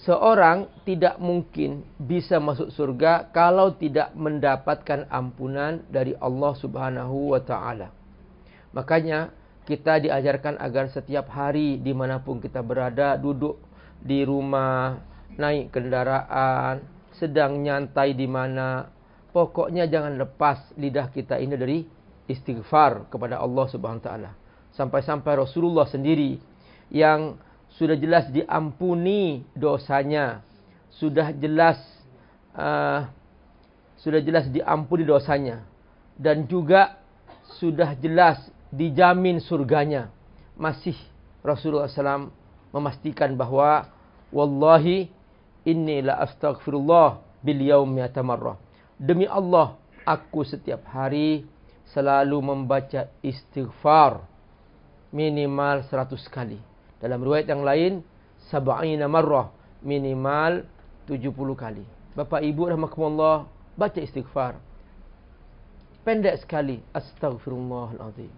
Seorang tidak mungkin bisa masuk surga kalau tidak mendapatkan ampunan dari Allah Subhanahu wa taala. Makanya kita diajarkan agar setiap hari dimanapun kita berada, duduk di rumah, naik kendaraan, sedang nyantai di mana, pokoknya jangan lepas lidah kita ini dari istighfar kepada Allah Subhanahu wa taala. Sampai-sampai Rasulullah sendiri yang sudah jelas diampuni dosanya sudah jelas uh, sudah jelas diampuni dosanya dan juga sudah jelas dijamin surganya masih Rasulullah SAW memastikan bahawa, wallahi inni la astaghfirullah bil yaum yatamarra demi Allah aku setiap hari selalu membaca istighfar minimal seratus kali dalam riwayat yang lain, sab'ina marrah minimal 70 kali. Bapak Ibu rahmakumullah, baca istighfar. Pendek sekali, astaghfirullahalazim.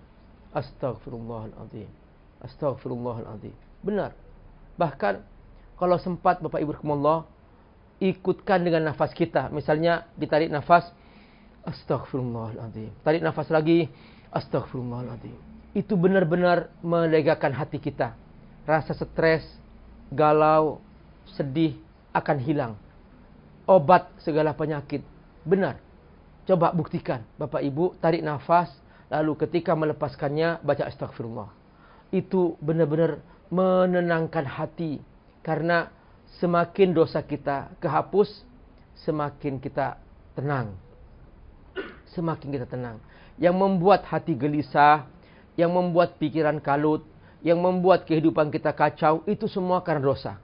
Astaghfirullahalazim. Astaghfirullahalazim. Benar. Bahkan kalau sempat Bapak Ibu rahmakumullah, ikutkan dengan nafas kita. Misalnya ditarik nafas Astaghfirullahaladzim Tarik nafas lagi Astaghfirullahaladzim Itu benar-benar melegakan hati kita rasa stres, galau, sedih akan hilang. Obat segala penyakit. Benar. Coba buktikan, Bapak Ibu, tarik nafas, lalu ketika melepaskannya, baca astagfirullah. Itu benar-benar menenangkan hati. Karena semakin dosa kita kehapus, semakin kita tenang. Semakin kita tenang. Yang membuat hati gelisah, yang membuat pikiran kalut, yang membuat kehidupan kita kacau itu semua karena dosa.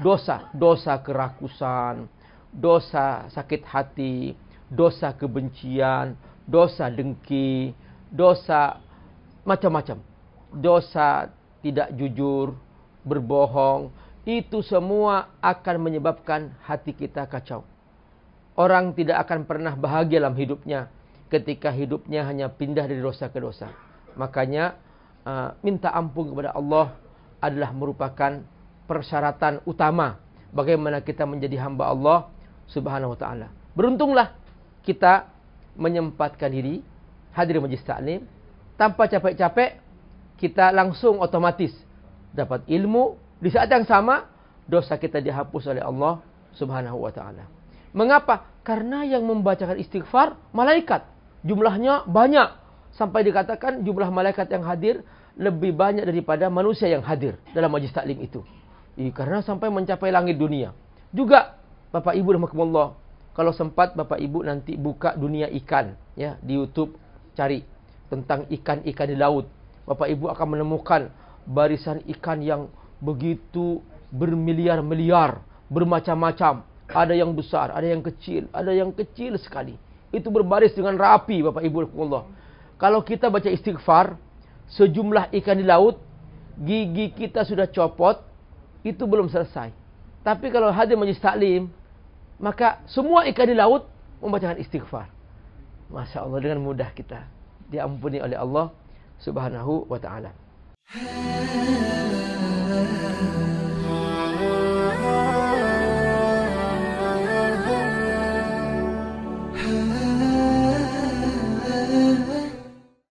Dosa, dosa kerakusan, dosa sakit hati, dosa kebencian, dosa dengki, dosa macam-macam. Dosa tidak jujur, berbohong, itu semua akan menyebabkan hati kita kacau. Orang tidak akan pernah bahagia dalam hidupnya ketika hidupnya hanya pindah dari dosa ke dosa. Makanya Ah, minta ampun kepada Allah adalah merupakan persyaratan utama bagaimana kita menjadi hamba Allah Subhanahu wa taala. Beruntunglah kita menyempatkan diri hadir majlis taklim tanpa capek-capek kita langsung otomatis dapat ilmu di saat yang sama dosa kita dihapus oleh Allah Subhanahu wa taala. Mengapa? Karena yang membacakan istighfar malaikat jumlahnya banyak sampai dikatakan jumlah malaikat yang hadir lebih banyak daripada manusia yang hadir dalam majlis taklim itu. I, karena sampai mencapai langit dunia. Juga Bapak Ibu Allah. kalau sempat Bapak Ibu nanti buka dunia ikan ya di YouTube cari tentang ikan-ikan di laut. Bapak Ibu akan menemukan barisan ikan yang begitu bermiliar-miliar, bermacam-macam. Ada yang besar, ada yang kecil, ada yang kecil sekali. Itu berbaris dengan rapi Bapak Ibu Allah. Kalau kita baca istighfar Sejumlah ikan di laut Gigi kita sudah copot Itu belum selesai Tapi kalau hadir majlis taklim Maka semua ikan di laut Membacakan istighfar Masya Allah dengan mudah kita Diampuni oleh Allah Subhanahu wa ta'ala